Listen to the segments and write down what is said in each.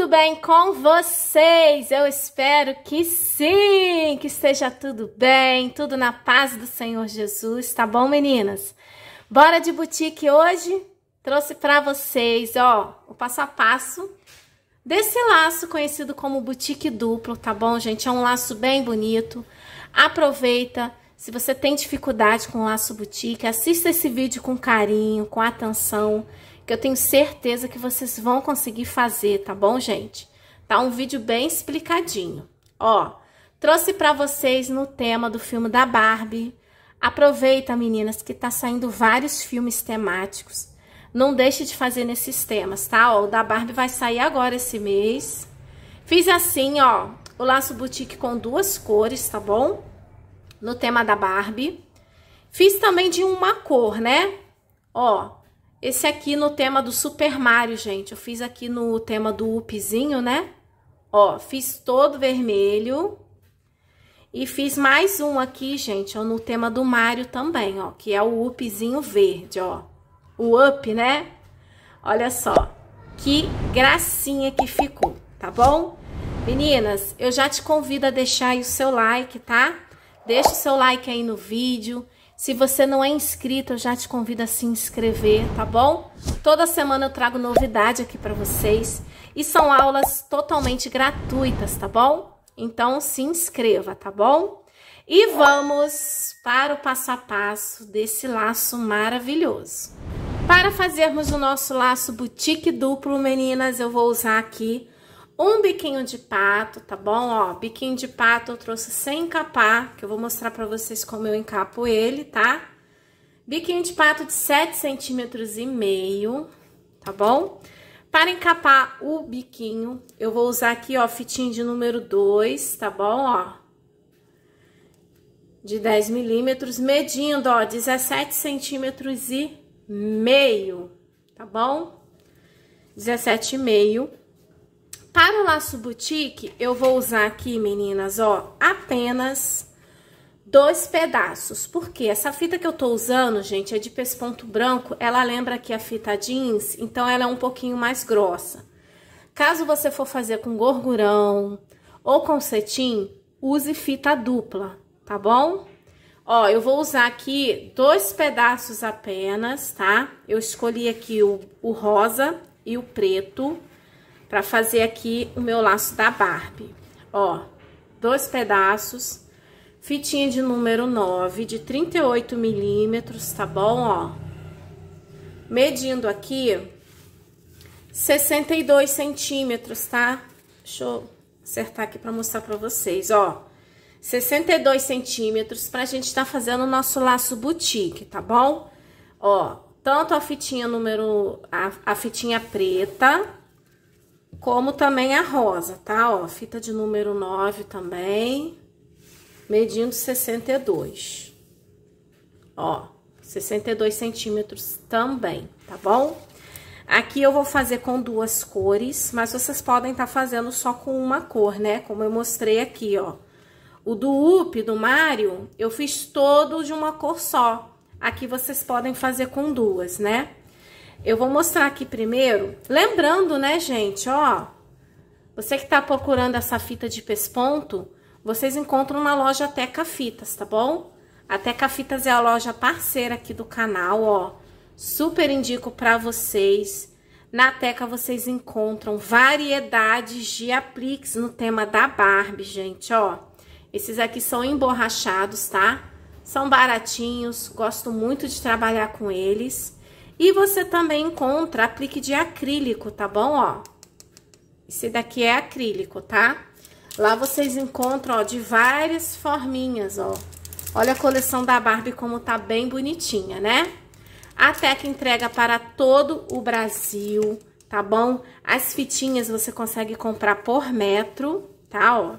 tudo bem com vocês? Eu espero que sim, que esteja tudo bem, tudo na paz do Senhor Jesus, tá bom, meninas? Bora de boutique hoje? Trouxe para vocês, ó, o passo a passo desse laço conhecido como boutique duplo, tá bom, gente? É um laço bem bonito. Aproveita, se você tem dificuldade com laço boutique, assista esse vídeo com carinho, com atenção que eu tenho certeza que vocês vão conseguir fazer, tá bom, gente? Tá um vídeo bem explicadinho. Ó, trouxe para vocês no tema do filme da Barbie. Aproveita, meninas, que tá saindo vários filmes temáticos. Não deixe de fazer nesses temas, tá? Ó, o da Barbie vai sair agora esse mês. Fiz assim, ó, o laço boutique com duas cores, tá bom? No tema da Barbie. Fiz também de uma cor, né? Ó, esse aqui no tema do Super Mario, gente. Eu fiz aqui no tema do Upzinho, né? Ó, fiz todo vermelho. E fiz mais um aqui, gente, ó, no tema do Mario também, ó. Que é o Upzinho verde, ó. O Up, né? Olha só. Que gracinha que ficou, tá bom? Meninas, eu já te convido a deixar aí o seu like, tá? Deixa o seu like aí no vídeo. Se você não é inscrito, eu já te convido a se inscrever, tá bom? Toda semana eu trago novidade aqui para vocês e são aulas totalmente gratuitas, tá bom? Então se inscreva, tá bom? E vamos para o passo a passo desse laço maravilhoso. Para fazermos o nosso laço boutique duplo, meninas, eu vou usar aqui um biquinho de pato, tá bom? Ó, biquinho de pato eu trouxe sem encapar, que eu vou mostrar pra vocês como eu encapo ele, tá? Biquinho de pato de 7 centímetros e meio, tá bom? Para encapar o biquinho, eu vou usar aqui, ó, fitinho de número 2, tá bom? Ó, de 10 milímetros, medindo, ó, 17 centímetros e meio, tá bom? 17,5 para o laço boutique, eu vou usar aqui, meninas, ó, apenas dois pedaços. Porque essa fita que eu tô usando, gente, é de pesponto branco. Ela lembra aqui a fita jeans, então ela é um pouquinho mais grossa. Caso você for fazer com gorgurão ou com cetim, use fita dupla, tá bom? Ó, eu vou usar aqui dois pedaços apenas, tá? Eu escolhi aqui o, o rosa e o preto para fazer aqui o meu laço da Barbie. Ó, dois pedaços, fitinha de número 9, de 38 milímetros, tá bom? Ó, medindo aqui 62 centímetros, tá? Deixa eu acertar aqui para mostrar para vocês, ó. 62 centímetros pra gente tá fazendo o nosso laço boutique, tá bom? Ó, tanto a fitinha número... a, a fitinha preta, como também a rosa, tá? Ó, fita de número 9 também, medindo 62. Ó, 62 centímetros também, tá bom? Aqui eu vou fazer com duas cores, mas vocês podem estar tá fazendo só com uma cor, né? Como eu mostrei aqui, ó. O do UP, do Mário, eu fiz todo de uma cor só. Aqui vocês podem fazer com duas, né? Eu vou mostrar aqui primeiro. Lembrando, né, gente, ó. Você que tá procurando essa fita de pesponto, vocês encontram na loja Teca Fitas, tá bom? A Teca Fitas é a loja parceira aqui do canal, ó. Super indico pra vocês. Na Teca vocês encontram variedades de apliques no tema da Barbie, gente, ó. Esses aqui são emborrachados, tá? São baratinhos, gosto muito de trabalhar com eles. E você também encontra aplique de acrílico, tá bom? Ó, esse daqui é acrílico, tá? Lá vocês encontram, ó, de várias forminhas, ó. Olha a coleção da Barbie como tá bem bonitinha, né? A Tec entrega para todo o Brasil, tá bom? As fitinhas você consegue comprar por metro, tá? Ó.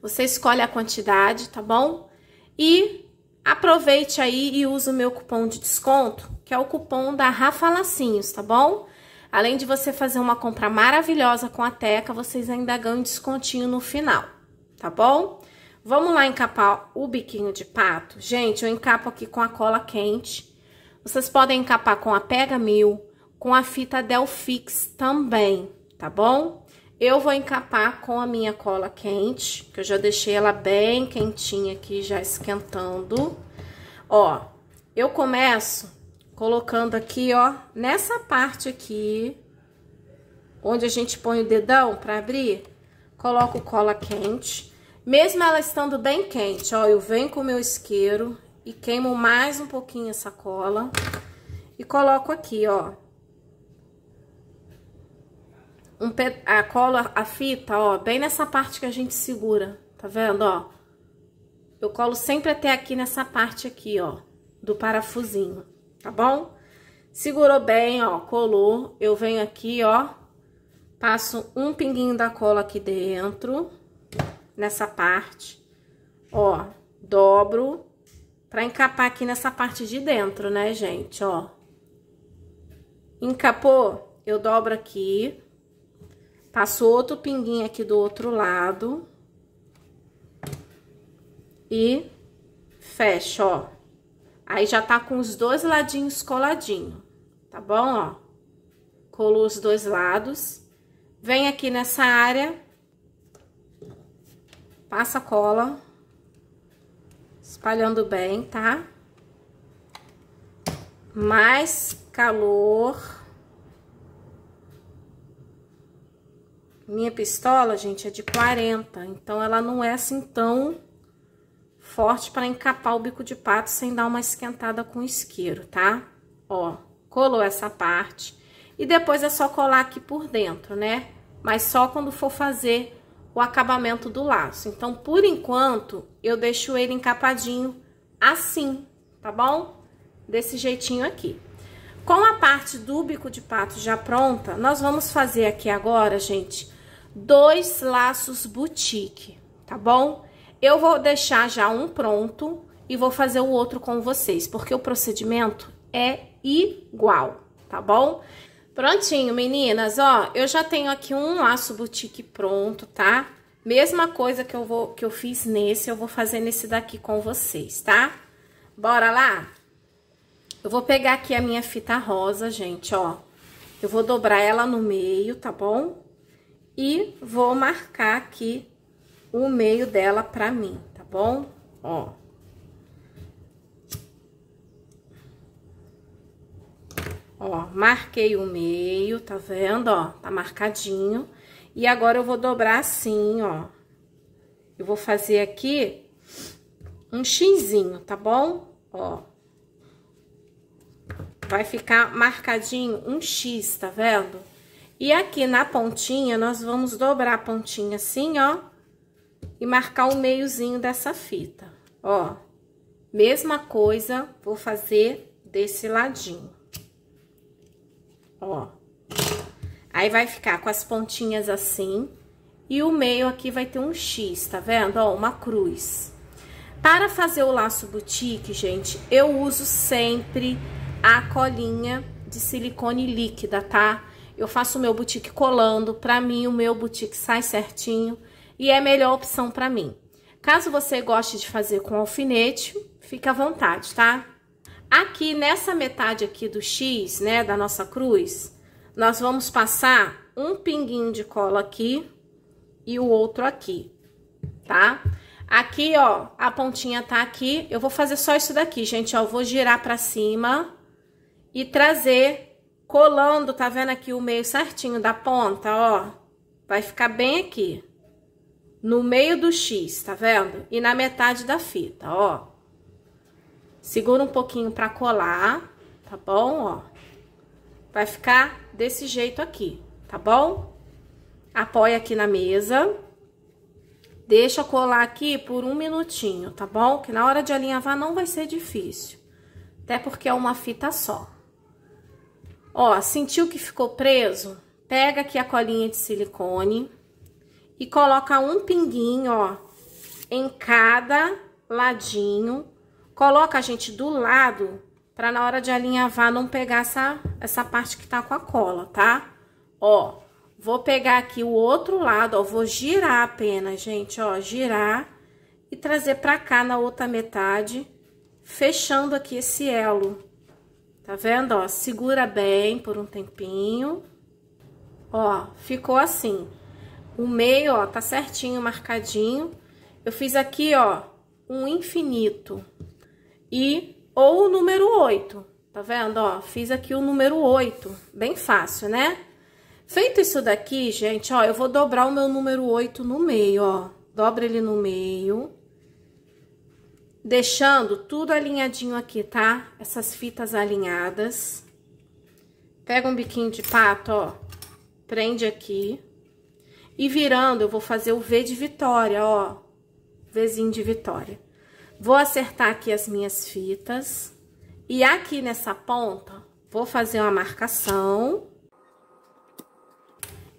Você escolhe a quantidade, tá bom? E aproveite aí e use o meu cupom de desconto que é o cupom da Rafa Lacinhos, tá bom? Além de você fazer uma compra maravilhosa com a Teca, vocês ainda ganham descontinho no final, tá bom? Vamos lá encapar o biquinho de pato? Gente, eu encapo aqui com a cola quente. Vocês podem encapar com a Pega Mil, com a fita Delfix também, tá bom? Eu vou encapar com a minha cola quente, que eu já deixei ela bem quentinha aqui, já esquentando. Ó, eu começo colocando aqui, ó, nessa parte aqui, onde a gente põe o dedão para abrir, coloco cola quente. Mesmo ela estando bem quente, ó, eu venho com o meu isqueiro e queimo mais um pouquinho essa cola e coloco aqui, ó. Um a cola, a fita, ó, bem nessa parte que a gente segura, tá vendo, ó? Eu colo sempre até aqui nessa parte aqui, ó, do parafusinho tá bom? Segurou bem, ó, colou. Eu venho aqui, ó, passo um pinguinho da cola aqui dentro, nessa parte, ó, dobro pra encapar aqui nessa parte de dentro, né, gente, ó. Encapou, eu dobro aqui, passo outro pinguinho aqui do outro lado e fecho, ó. Aí já tá com os dois ladinhos coladinho, tá bom, ó? Colou os dois lados. Vem aqui nessa área. Passa cola. Espalhando bem, tá? Mais calor. Minha pistola, gente, é de 40, então ela não é assim tão forte para encapar o bico de pato sem dar uma esquentada com o isqueiro, tá? Ó, colou essa parte. E depois é só colar aqui por dentro, né? Mas só quando for fazer o acabamento do laço. Então, por enquanto, eu deixo ele encapadinho assim, tá bom? Desse jeitinho aqui. Com a parte do bico de pato já pronta, nós vamos fazer aqui agora, gente, dois laços boutique, tá bom? Eu vou deixar já um pronto e vou fazer o outro com vocês, porque o procedimento é igual, tá bom? Prontinho, meninas, ó, eu já tenho aqui um laço boutique pronto, tá? Mesma coisa que eu, vou, que eu fiz nesse, eu vou fazer nesse daqui com vocês, tá? Bora lá? Eu vou pegar aqui a minha fita rosa, gente, ó. Eu vou dobrar ela no meio, tá bom? E vou marcar aqui o meio dela pra mim, tá bom? Ó. Ó, marquei o meio, tá vendo, ó? Tá marcadinho. E agora eu vou dobrar assim, ó. Eu vou fazer aqui um xizinho, tá bom? Ó. Vai ficar marcadinho um x, tá vendo? E aqui na pontinha, nós vamos dobrar a pontinha assim, ó e marcar o meiozinho dessa fita. Ó, mesma coisa, vou fazer desse ladinho. Ó. Aí vai ficar com as pontinhas assim e o meio aqui vai ter um X, tá vendo? Ó, uma cruz. Para fazer o laço boutique, gente, eu uso sempre a colinha de silicone líquida, tá? Eu faço o meu boutique colando, pra mim o meu boutique sai certinho e é a melhor opção para mim. Caso você goste de fazer com alfinete, fica à vontade, tá? Aqui nessa metade aqui do X, né, da nossa cruz, nós vamos passar um pinguinho de cola aqui e o outro aqui, tá? Aqui, ó, a pontinha tá aqui, eu vou fazer só isso daqui, gente, ó, eu vou girar pra cima e trazer colando, tá vendo aqui o meio certinho da ponta, ó? Vai ficar bem aqui no meio do X, tá vendo? E na metade da fita, ó. Segura um pouquinho pra colar, tá bom? Ó. Vai ficar desse jeito aqui, tá bom? Apoia aqui na mesa. Deixa colar aqui por um minutinho, tá bom? Que na hora de alinhavar não vai ser difícil. Até porque é uma fita só. Ó, sentiu que ficou preso? Pega aqui a colinha de silicone e coloca um pinguinho, ó, em cada ladinho. Coloca, gente, do lado, pra na hora de alinhavar não pegar essa, essa parte que tá com a cola, tá? Ó, vou pegar aqui o outro lado, ó, vou girar apenas, gente, ó, girar e trazer pra cá na outra metade, fechando aqui esse elo. Tá vendo, ó? Segura bem por um tempinho. Ó, ficou assim. O meio, ó, tá certinho, marcadinho. Eu fiz aqui, ó, um infinito. E, ou o número 8, tá vendo, ó? Fiz aqui o número 8, bem fácil, né? Feito isso daqui, gente, ó, eu vou dobrar o meu número 8 no meio, ó. Dobra ele no meio. Deixando tudo alinhadinho aqui, tá? Essas fitas alinhadas. Pega um biquinho de pato, ó. Prende aqui. E virando, eu vou fazer o V de vitória, ó. Vzinho de vitória. Vou acertar aqui as minhas fitas. E aqui nessa ponta, vou fazer uma marcação.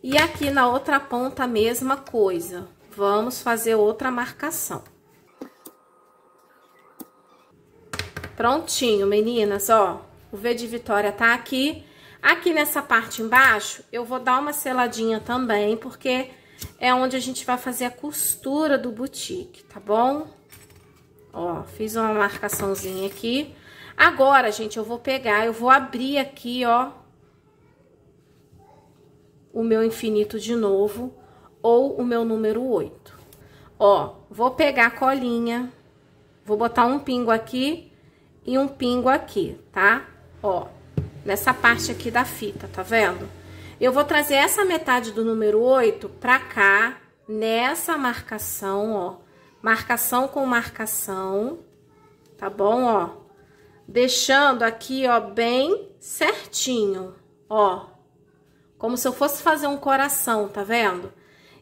E aqui na outra ponta, a mesma coisa. Vamos fazer outra marcação. Prontinho, meninas, ó. O V de Vitória tá aqui. Aqui nessa parte embaixo, eu vou dar uma seladinha também, porque é onde a gente vai fazer a costura do boutique, tá bom? Ó, fiz uma marcaçãozinha aqui. Agora, gente, eu vou pegar, eu vou abrir aqui, ó, o meu infinito de novo, ou o meu número 8. Ó, vou pegar a colinha, vou botar um pingo aqui e um pingo aqui, tá? Ó, nessa parte aqui da fita, tá vendo? Eu vou trazer essa metade do número 8 pra cá, nessa marcação, ó. Marcação com marcação, tá bom, ó? Deixando aqui, ó, bem certinho, ó. Como se eu fosse fazer um coração, tá vendo?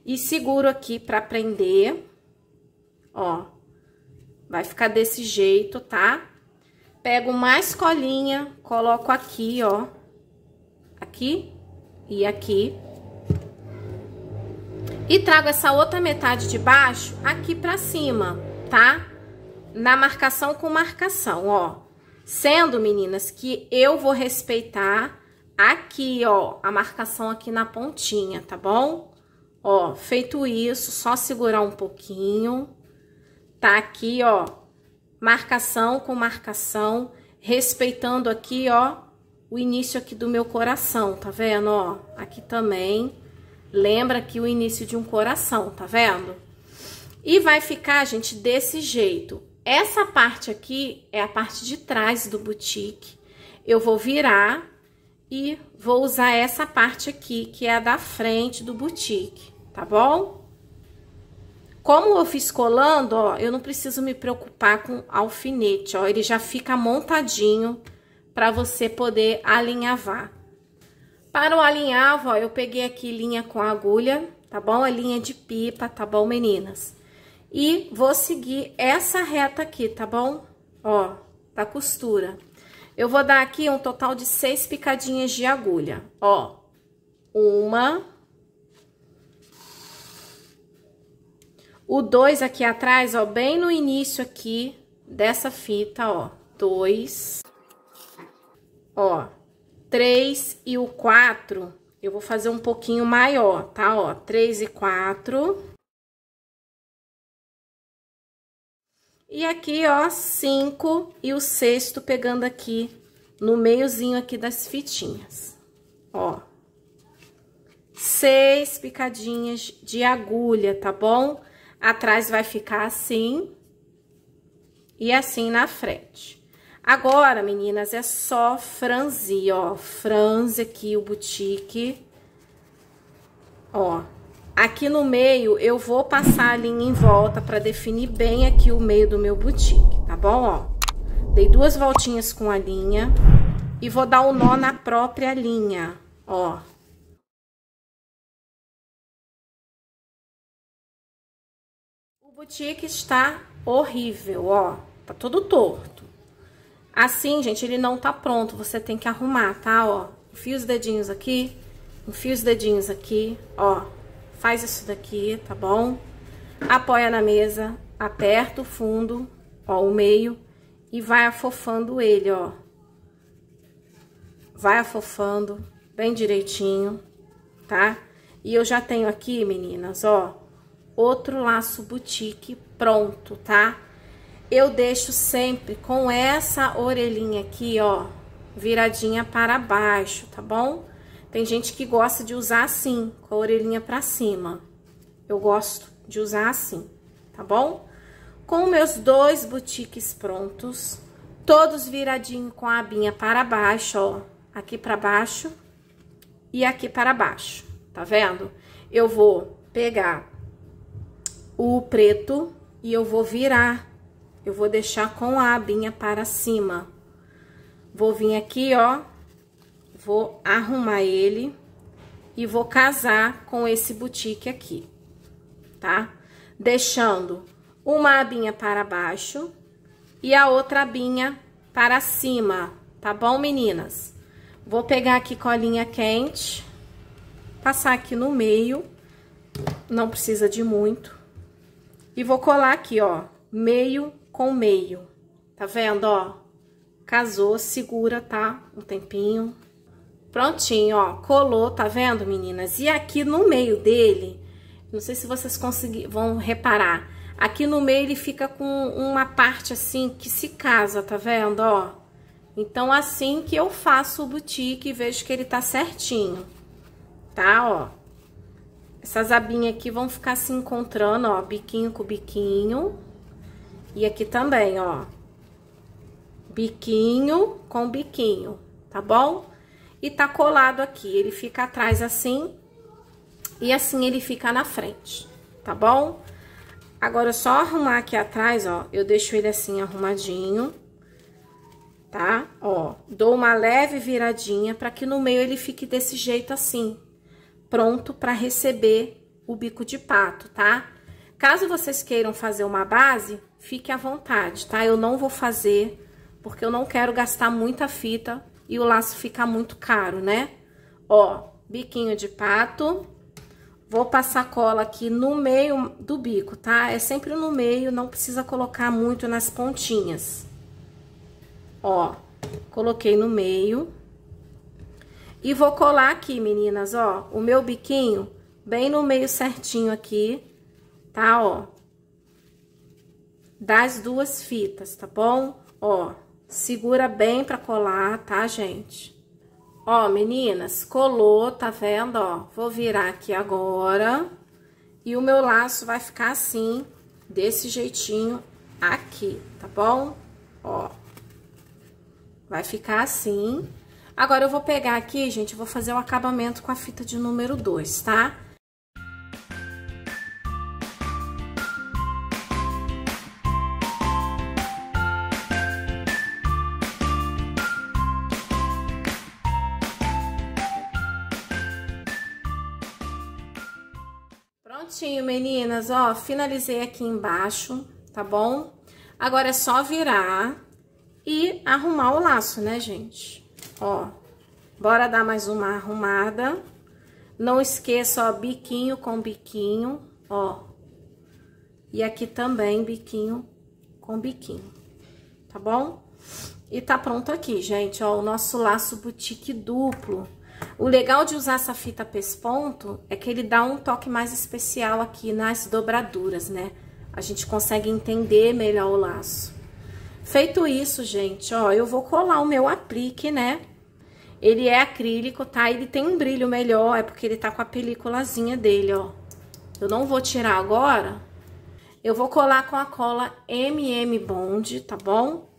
E seguro aqui pra prender, ó. Vai ficar desse jeito, tá? Pego mais colinha, coloco aqui, ó. Aqui e aqui. E trago essa outra metade de baixo aqui pra cima, tá? Na marcação com marcação, ó. Sendo, meninas, que eu vou respeitar aqui, ó, a marcação aqui na pontinha, tá bom? Ó, feito isso, só segurar um pouquinho. Tá aqui, ó, marcação com marcação, respeitando aqui, ó, o início aqui do meu coração, tá vendo, ó? Aqui também, lembra aqui o início de um coração, tá vendo? E vai ficar, gente, desse jeito. Essa parte aqui é a parte de trás do boutique. Eu vou virar e vou usar essa parte aqui, que é a da frente do boutique, tá bom? Como eu fiz colando, ó, eu não preciso me preocupar com alfinete, ó. Ele já fica montadinho para você poder alinhavar. Para o alinhavo, ó, eu peguei aqui linha com agulha, tá bom? A linha de pipa, tá bom, meninas? E vou seguir essa reta aqui, tá bom? Ó, da costura. Eu vou dar aqui um total de seis picadinhas de agulha, ó. Uma, O 2 aqui atrás, ó, bem no início aqui dessa fita, ó. 2, ó, 3 e o 4, eu vou fazer um pouquinho maior, tá? Ó, 3 e 4. E aqui, ó, 5 e o sexto pegando aqui no meiozinho aqui das fitinhas, ó. Seis picadinhas de agulha, tá bom? Atrás vai ficar assim. E assim na frente. Agora, meninas, é só franzir, ó. Franze aqui o boutique. Ó. Aqui no meio, eu vou passar a linha em volta pra definir bem aqui o meio do meu boutique, tá bom? Ó. Dei duas voltinhas com a linha. E vou dar o um nó na própria linha, ó. Ó. O boutique está horrível, ó. Tá todo torto. Assim, gente, ele não tá pronto. Você tem que arrumar, tá? Ó, enfia os dedinhos aqui, enfia os dedinhos aqui, ó. Faz isso daqui, tá bom? Apoia na mesa, aperta o fundo, ó, o meio, e vai afofando ele, ó. Vai afofando bem direitinho, tá? E eu já tenho aqui, meninas, ó, outro laço boutique pronto, tá? Eu deixo sempre com essa orelhinha aqui, ó, viradinha para baixo, tá bom? Tem gente que gosta de usar assim, com a orelhinha para cima. Eu gosto de usar assim, tá bom? Com meus dois boutiques prontos, todos viradinho com a abinha para baixo, ó, aqui para baixo e aqui para baixo, tá vendo? Eu vou pegar o preto e eu vou virar. Eu vou deixar com a abinha para cima. Vou vir aqui, ó, vou arrumar ele e vou casar com esse boutique aqui, tá? Deixando uma abinha para baixo e a outra abinha para cima, tá bom, meninas? Vou pegar aqui colinha quente, passar aqui no meio, não precisa de muito. E vou colar aqui, ó, meio com meio. Tá vendo, ó? Casou, segura, tá? Um tempinho. Prontinho, ó, colou, tá vendo, meninas? E aqui no meio dele, não sei se vocês vão reparar, aqui no meio ele fica com uma parte assim que se casa, tá vendo, ó? Então, assim que eu faço o boutique, vejo que ele tá certinho, tá, ó? Essas abinhas aqui vão ficar se encontrando, ó, biquinho com biquinho. E aqui também, ó, biquinho com biquinho, tá bom? E tá colado aqui, ele fica atrás assim, e assim ele fica na frente, tá bom? Agora, só arrumar aqui atrás, ó, eu deixo ele assim arrumadinho, tá? Ó, dou uma leve viradinha para que no meio ele fique desse jeito assim, pronto para receber o bico de pato, tá? Caso vocês queiram fazer uma base, fique à vontade, tá? Eu não vou fazer, porque eu não quero gastar muita fita e o laço ficar muito caro, né? Ó, biquinho de pato, vou passar cola aqui no meio do bico, tá? É sempre no meio, não precisa colocar muito nas pontinhas. Ó, coloquei no meio. E vou colar aqui, meninas, ó, o meu biquinho bem no meio certinho aqui, tá, ó? Das duas fitas, tá bom? Ó, segura bem pra colar, tá, gente? Ó, meninas, colou, tá vendo, ó? Vou virar aqui agora e o meu laço vai ficar assim, desse jeitinho aqui, tá bom? Ó, vai ficar assim, Agora, eu vou pegar aqui, gente, vou fazer o acabamento com a fita de número 2, tá? Prontinho, meninas, ó, finalizei aqui embaixo, tá bom? Agora é só virar e arrumar o laço, né, gente? Ó, bora dar mais uma arrumada. Não esqueça, ó, biquinho com biquinho, ó. E aqui também, biquinho com biquinho, tá bom? E tá pronto aqui, gente, ó, o nosso laço boutique duplo. O legal de usar essa fita pesponto é que ele dá um toque mais especial aqui nas dobraduras, né? A gente consegue entender melhor o laço. Feito isso, gente, ó, eu vou colar o meu aplique, né? Ele é acrílico, tá? Ele tem um brilho melhor, é porque ele tá com a peliculazinha dele, ó. Eu não vou tirar agora. Eu vou colar com a cola MM Bond, tá bom?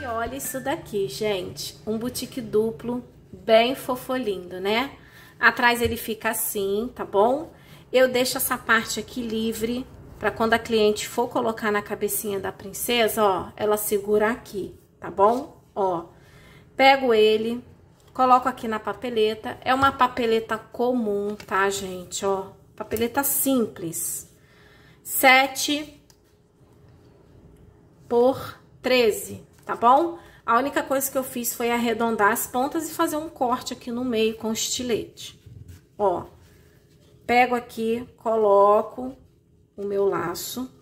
E olha isso daqui, gente. Um boutique duplo bem fofolindo, né? Atrás ele fica assim, tá bom? Eu deixo essa parte aqui livre para quando a cliente for colocar na cabecinha da princesa, ó, ela segura aqui, tá bom? Ó, pego ele, coloco aqui na papeleta. É uma papeleta comum, tá, gente? Ó, papeleta simples. 7 por 13, tá bom? A única coisa que eu fiz foi arredondar as pontas e fazer um corte aqui no meio com estilete. Ó, pego aqui, coloco o meu laço.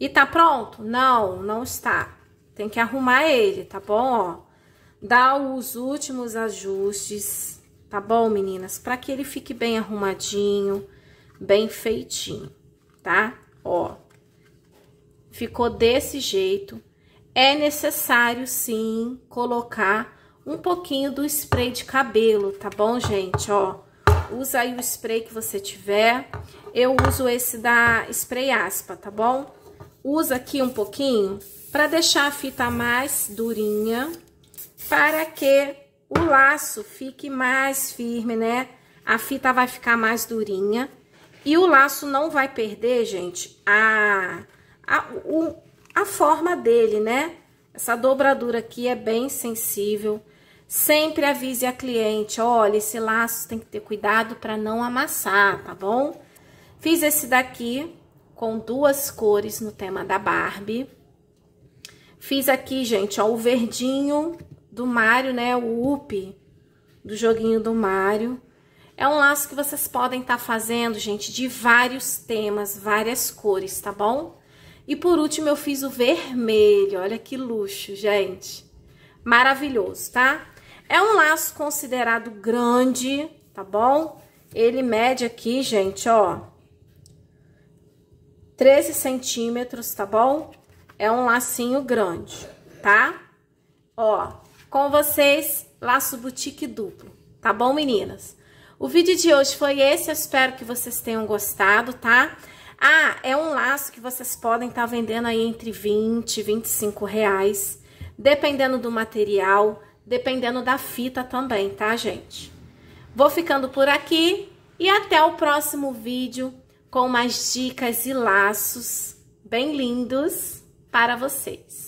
E tá pronto? Não, não está. Tem que arrumar ele, tá bom? Ó, dá os últimos ajustes, tá bom, meninas? Pra que ele fique bem arrumadinho, bem feitinho, tá? Ó, ficou desse jeito é necessário sim colocar um pouquinho do spray de cabelo, tá bom, gente? Ó, usa aí o spray que você tiver. Eu uso esse da Spray Aspa, tá bom? Usa aqui um pouquinho para deixar a fita mais durinha, para que o laço fique mais firme, né? A fita vai ficar mais durinha e o laço não vai perder, gente, a, a o, a forma dele, né? Essa dobradura aqui é bem sensível. Sempre avise a cliente, olha, esse laço tem que ter cuidado para não amassar, tá bom? Fiz esse daqui com duas cores no tema da Barbie. Fiz aqui, gente, ó, o verdinho do Mario, né? O UP do joguinho do Mario. É um laço que vocês podem estar tá fazendo, gente, de vários temas, várias cores, tá bom? E por último eu fiz o vermelho, olha que luxo, gente. Maravilhoso, tá? É um laço considerado grande, tá bom? Ele mede aqui, gente, ó, 13 centímetros, tá bom? É um lacinho grande, tá? Ó, com vocês, laço boutique duplo, tá bom, meninas? O vídeo de hoje foi esse, eu espero que vocês tenham gostado, tá? Tá? Ah, é um laço que vocês podem estar tá vendendo aí entre 20 e 25 reais, dependendo do material, dependendo da fita também, tá, gente? Vou ficando por aqui e até o próximo vídeo com mais dicas e laços bem lindos para vocês.